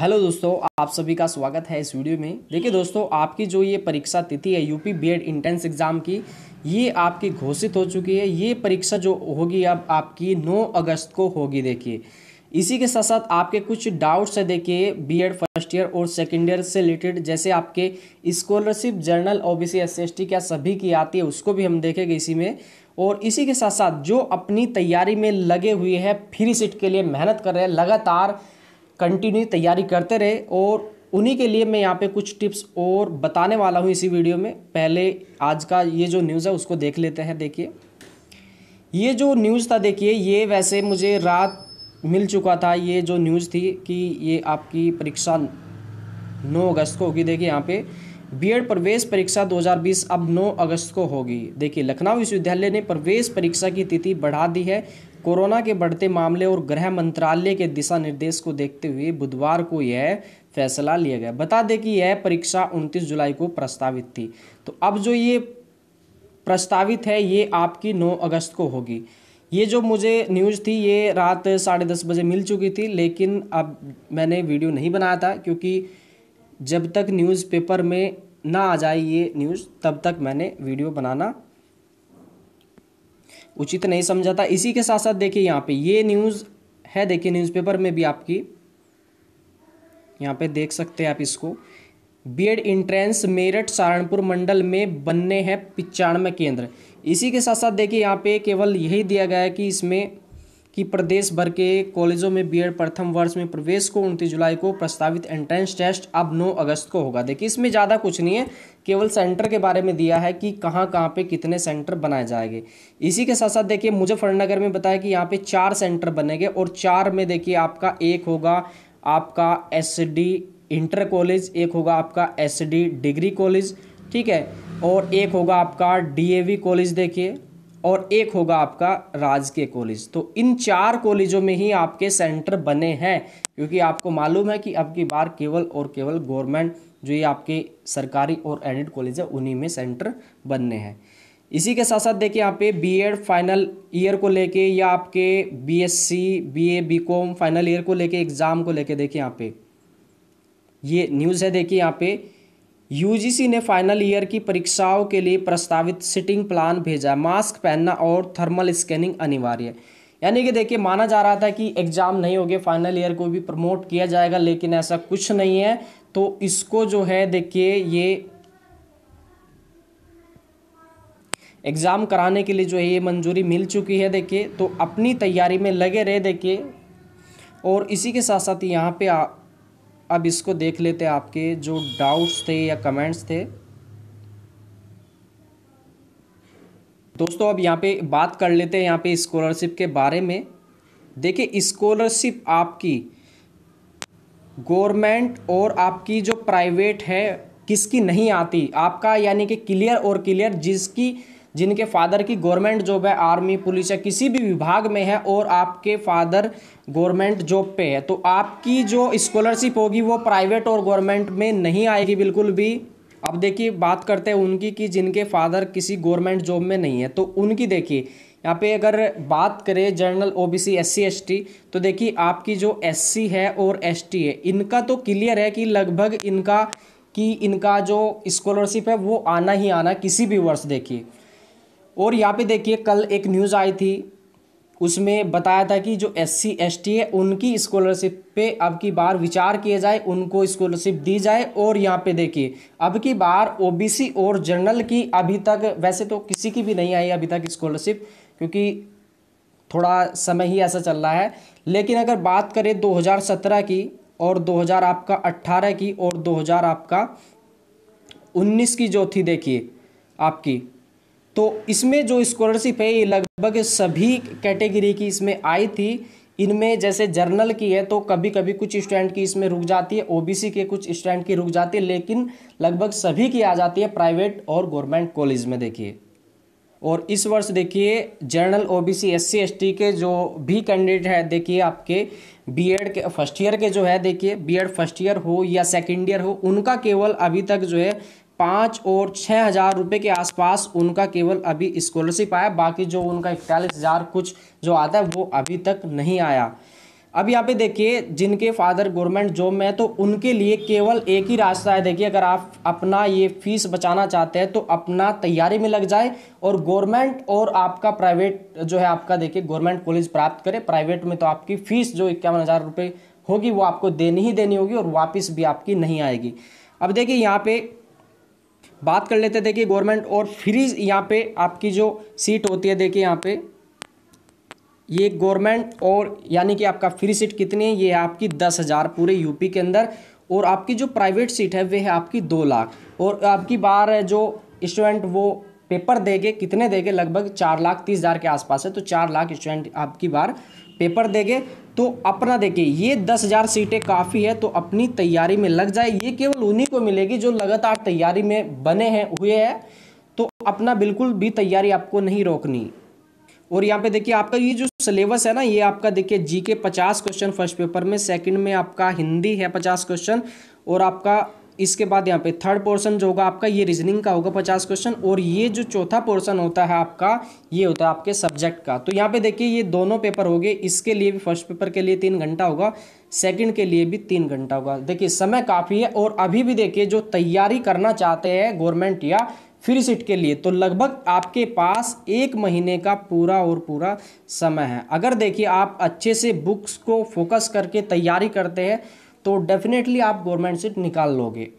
hello दोस्तों आप सभी का स्वागत है इस वीडियो में देखिए दोस्तों आपकी जो ये परीक्षा तिथि है यूपी बीएड इंट्रेंस एग्ज़ाम की ये आपकी घोषित हो चुकी है ये परीक्षा जो होगी अब आपकी 9 अगस्त को होगी देखिए इसी के साथ साथ आपके कुछ डाउट्स है देखिए बीएड फर्स्ट ईयर और सेकेंड ईयर से रिलेटेड जैसे आपके scholarship general O B C क्या सभी की आती है उसको भी हम देखेंगे इसी में और इसी के साथ साथ जो अपनी तैयारी में लगे हुए हैं फ्री सीट के लिए मेहनत कर रहे हैं लगातार कंटिन्यू तैयारी करते रहे और उन्हीं के लिए मैं यहाँ पे कुछ टिप्स और बताने वाला हूँ इसी वीडियो में पहले आज का ये जो न्यूज़ है उसको देख लेते हैं देखिए ये जो न्यूज़ था देखिए ये वैसे मुझे रात मिल चुका था ये जो न्यूज़ थी कि ये आपकी परीक्षा 9 अगस्त को होगी देखिए यहाँ पे बीएड प्रवेश परीक्षा 2020 अब 9 अगस्त को होगी देखिए लखनऊ विश्वविद्यालय ने प्रवेश परीक्षा की तिथि बढ़ा दी है कोरोना के बढ़ते मामले और गृह मंत्रालय के दिशा निर्देश को देखते हुए बुधवार को यह फैसला लिया गया बता दें कि यह परीक्षा 29 जुलाई को प्रस्तावित थी तो अब जो ये प्रस्तावित है ये आपकी 9 अगस्त को होगी ये जो मुझे न्यूज़ थी ये रात साढ़े दस बजे मिल चुकी थी लेकिन अब मैंने वीडियो नहीं बनाया था क्योंकि जब तक न्यूज़पेपर में ना आ जाए ये न्यूज़ तब तक मैंने वीडियो बनाना उचित नहीं समझा था इसी के साथ साथ देखिए यहाँ पे ये न्यूज़ है देखिए न्यूज़पेपर में भी आपकी यहाँ पे देख सकते हैं आप इसको बीएड इंट्रेंस मेरठ सहारनपुर मंडल में बनने हैं पिचानवे केंद्र इसी के साथ साथ देखिए यहाँ पे केवल यही दिया गया है कि इसमें कि प्रदेश भर के कॉलेजों में बीएड प्रथम वर्ष में प्रवेश को उनतीस जुलाई को प्रस्तावित एंट्रेंस टेस्ट अब 9 अगस्त को होगा देखिए इसमें ज़्यादा कुछ नहीं है केवल सेंटर के बारे में दिया है कि कहाँ कहाँ पे कितने सेंटर बनाए जाएंगे इसी के साथ साथ देखिए मुजफ्फरनगर में बताया कि यहाँ पे चार सेंटर बनेंगे और चार में देखिए आपका एक होगा आपका एस इंटर कॉलेज एक होगा आपका एस डिग्री कॉलेज ठीक है और एक होगा आपका डीएवी कॉलेज देखिए और एक होगा आपका राजकीय कॉलेज तो इन चार कॉलेजों में ही आपके सेंटर बने हैं क्योंकि आपको मालूम है कि अब की बार केवल और केवल गवर्नमेंट जो ये आपके सरकारी और एडिड कॉलेज है उन्हीं में सेंटर बनने हैं इसी के साथ साथ देखिए यहाँ पे बीएड फाइनल ईयर को लेके या आपके BSc BA BCom final year को लेके एग्ज़ाम को लेके देखिए यहाँ पे ये न्यूज़ है देखिए यहाँ पे यूजीसी ने फाइनल ईयर की परीक्षाओं के लिए प्रस्तावित सिटिंग प्लान भेजा मास्क पहनना और थर्मल स्कैनिंग अनिवार्य यानी कि देखिए माना जा रहा था कि एग्ज़ाम नहीं होगे फाइनल ईयर को भी प्रमोट किया जाएगा लेकिन ऐसा कुछ नहीं है तो इसको जो है देखिए ये एग्ज़ाम कराने के लिए जो है ये मंजूरी मिल चुकी है देखिए तो अपनी तैयारी में लगे रहे देखिए और इसी के साथ साथ यहाँ पे अब इसको देख लेते हैं आपके जो डाउट्स थे या कमेंट्स थे दोस्तों अब यहाँ पे बात कर लेते हैं यहाँ पे स्कॉलरशिप के बारे में देखिए स्कॉलरशिप आपकी गवर्नमेंट और आपकी जो प्राइवेट है किसकी नहीं आती आपका यानी कि क्लियर और क्लियर जिसकी जिनके फादर की गवर्नमेंट जॉब है आर्मी पुलिस या किसी भी विभाग में है और आपके फादर गवर्नमेंट जॉब पे है तो आपकी जो स्कॉलरशिप होगी वो प्राइवेट और गवर्नमेंट में नहीं आएगी बिल्कुल भी अब देखिए बात करते हैं उनकी कि जिनके फादर किसी गवर्नमेंट जॉब में नहीं है तो उनकी देखिए यहाँ पे अगर बात करें जनरल ओबीसी एससी एसटी तो देखिए आपकी जो एससी है और एसटी है इनका तो क्लियर है कि लगभग इनका कि इनका जो स्कॉलरशिप है वो आना ही आना किसी भी वर्ष देखिए और यहाँ पे देखिए कल एक न्यूज़ आई थी उसमें बताया था कि जो एस सी एस टी है उनकी स्कॉलरशिप पे अब की बार विचार किया जाए उनको स्कॉलरशिप दी जाए और यहाँ पे देखिए अब की बार ओबीसी और जनरल की अभी तक वैसे तो किसी की भी नहीं आई अभी तक स्कॉलरशिप क्योंकि थोड़ा समय ही ऐसा चल रहा है लेकिन अगर बात करें 2017 की और 2000 आपका 18 की और 2000 आपका 19 की जो थी देखिए आपकी तो इसमें जो स्कॉलरशिप है ये लगभग सभी कैटेगरी की इसमें आई थी इनमें जैसे जर्नल की है तो कभी कभी कुछ स्टूडेंट की इसमें रुक जाती है ओबीसी के कुछ स्टूडेंट की रुक जाती है लेकिन लगभग सभी की आ जाती है प्राइवेट और गवर्नमेंट कॉलेज में देखिए और इस वर्ष देखिए जर्नल ओबीसी एससी एसटी के जो भी कैंडिडेट है देखिए आपके बीएड के फर्स्ट ईयर के जो है देखिए बीएड फर्स्ट ईयर हो या सेकेंड ईयर हो उनका केवल अभी तक जो है पाँच और छः हज़ार रुपये के आसपास उनका केवल अभी स्कॉलरशिप आया बाकी जो उनका इकतालीस हज़ार कुछ जो आता है वो अभी तक नहीं आया अब यहाँ पे देखिए जिनके फादर गवर्नमेंट जॉब में है तो उनके लिए केवल एक ही रास्ता है देखिए अगर आप अपना ये फीस बचाना चाहते हैं तो अपना तैयारी में लग जाए और गवर्नमेंट और आपका प्राइवेट जो है आपका देखिए गवर्नमेंट कॉलेज प्राप्त करें प्राइवेट में तो आपकी फ़ीस जो इक्यावन हज़ार रुपये होगी वो आपको देनी ही देनी होगी और वापस भी आपकी नहीं आएगी अब देखिए यहाँ पर बात कर लेते थे कि गवर्नमेंट और फ्री यहाँ पे आपकी जो सीट होती है देखिए यहाँ पे ये गवर्नमेंट और यानी कि आपका फ्री सीट कितनी है ये है आपकी दस हज़ार पूरे यूपी के अंदर और आपकी जो प्राइवेट सीट है वे है आपकी दो लाख और आपकी बार जो स्टूडेंट वो पेपर देंगे कितने देंगे लगभग चार लाख तीस हज़ार के आसपास है तो चार लाख स्टूडेंट आपकी बार पेपर देंगे तो अपना देखिए ये दस हज़ार सीटें काफ़ी है तो अपनी तैयारी में लग जाए ये केवल उन्हीं को मिलेगी जो लगातार तैयारी में बने हैं हुए हैं तो अपना बिल्कुल भी तैयारी आपको नहीं रोकनी और यहाँ पे देखिए आपका ये जो सिलेबस है ना ये आपका देखिए जी के पचास क्वेश्चन फर्स्ट पेपर में सेकंड में आपका हिंदी है पचास क्वेश्चन और आपका इसके बाद यहाँ पे थर्ड पोर्शन जो होगा आपका ये रीजनिंग का होगा पचास क्वेश्चन और ये जो चौथा पोर्शन होता है आपका ये होता है आपके सब्जेक्ट का तो यहाँ पे देखिए ये दोनों पेपर हो गए इसके लिए भी फर्स्ट पेपर के लिए तीन घंटा होगा सेकंड के लिए भी तीन घंटा होगा देखिए समय काफ़ी है और अभी भी देखिए जो तैयारी करना चाहते हैं गवर्नमेंट या फ्री सीट के लिए तो लगभग आपके पास एक महीने का पूरा और पूरा समय है अगर देखिए आप अच्छे से बुक्स को फोकस करके तैयारी करते हैं तो डेफिनेटली आप गवर्नमेंट सीट निकाल लोगे